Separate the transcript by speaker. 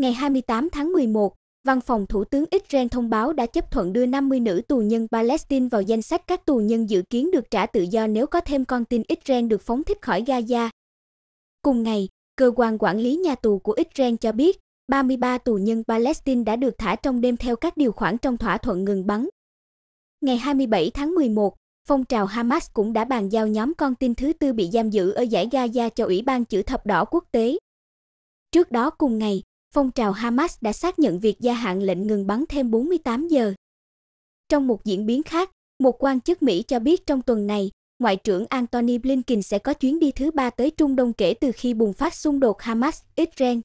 Speaker 1: Ngày 28 tháng 11, Văn phòng Thủ tướng Israel thông báo đã chấp thuận đưa 50 nữ tù nhân Palestine vào danh sách các tù nhân dự kiến được trả tự do nếu có thêm con tin Israel được phóng thích khỏi Gaza. Cùng ngày, cơ quan quản lý nhà tù của Israel cho biết 33 tù nhân Palestine đã được thả trong đêm theo các điều khoản trong thỏa thuận ngừng bắn. Ngày 27 tháng 11, phong trào Hamas cũng đã bàn giao nhóm con tin thứ tư bị giam giữ ở giải Gaza cho Ủy ban Chữ Thập Đỏ Quốc tế. Trước đó cùng ngày, phong trào Hamas đã xác nhận việc gia hạn lệnh ngừng bắn thêm 48 giờ. Trong một diễn biến khác, một quan chức Mỹ cho biết trong tuần này, Ngoại trưởng Antony Blinken sẽ có chuyến đi thứ ba tới Trung Đông kể từ khi bùng phát xung đột Hamas-Israel.